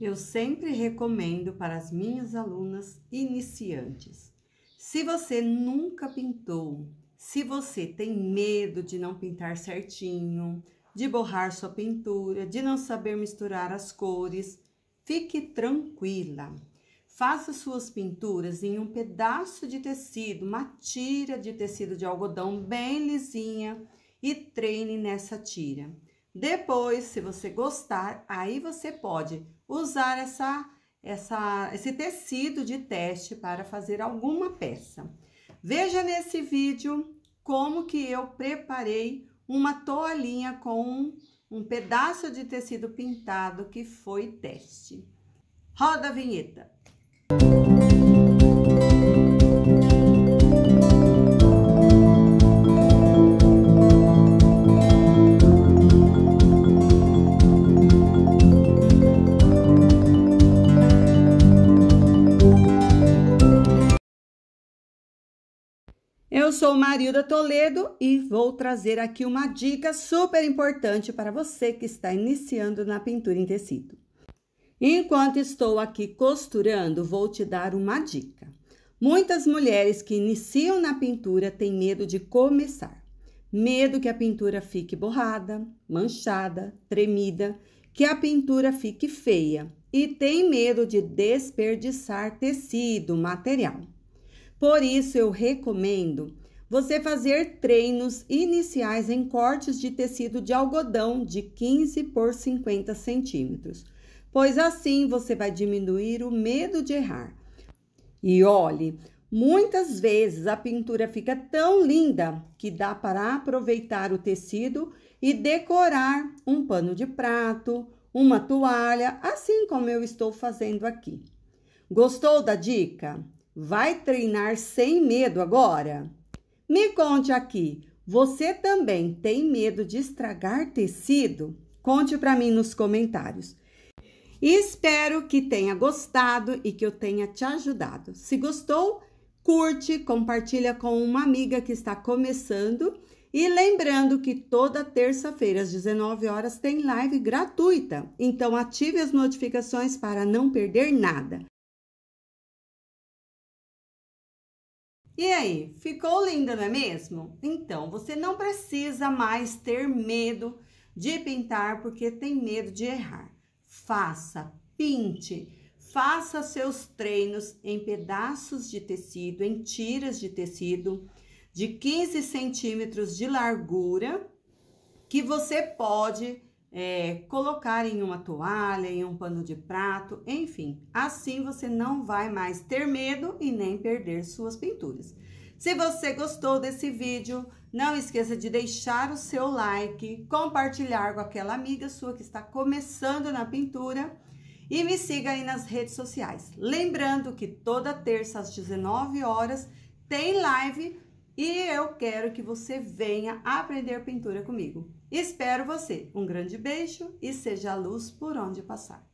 eu sempre recomendo para as minhas alunas iniciantes. Se você nunca pintou, se você tem medo de não pintar certinho, de borrar sua pintura, de não saber misturar as cores, fique tranquila. Faça suas pinturas em um pedaço de tecido, uma tira de tecido de algodão bem lisinha e treine nessa tira. Depois, se você gostar, aí você pode usar essa, essa, esse tecido de teste para fazer alguma peça. Veja nesse vídeo como que eu preparei uma toalhinha com um pedaço de tecido pintado que foi teste. Roda a vinheta! Música Eu sou Marilda Toledo e vou trazer aqui uma dica super importante para você que está iniciando na pintura em tecido. Enquanto estou aqui costurando, vou te dar uma dica. Muitas mulheres que iniciam na pintura têm medo de começar. Medo que a pintura fique borrada, manchada, tremida, que a pintura fique feia e tem medo de desperdiçar tecido, material. Por isso, eu recomendo você fazer treinos iniciais em cortes de tecido de algodão de 15 por 50 centímetros, pois assim você vai diminuir o medo de errar. E olhe, muitas vezes a pintura fica tão linda que dá para aproveitar o tecido e decorar um pano de prato, uma toalha, assim como eu estou fazendo aqui. Gostou da dica? Vai treinar sem medo agora? Me conte aqui, você também tem medo de estragar tecido? Conte para mim nos comentários. Espero que tenha gostado e que eu tenha te ajudado. Se gostou, curte, compartilha com uma amiga que está começando e lembrando que toda terça-feira às 19 horas tem live gratuita. Então ative as notificações para não perder nada. E aí, ficou linda, não é mesmo? Então, você não precisa mais ter medo de pintar porque tem medo de errar. Faça, pinte, faça seus treinos em pedaços de tecido, em tiras de tecido de 15 centímetros de largura, que você pode é, colocar em uma toalha, em um pano de prato, enfim. Assim você não vai mais ter medo e nem perder suas pinturas. Se você gostou desse vídeo, não esqueça de deixar o seu like, compartilhar com aquela amiga sua que está começando na pintura e me siga aí nas redes sociais. Lembrando que toda terça às 19 horas tem live e eu quero que você venha aprender pintura comigo. Espero você. Um grande beijo e seja a luz por onde passar.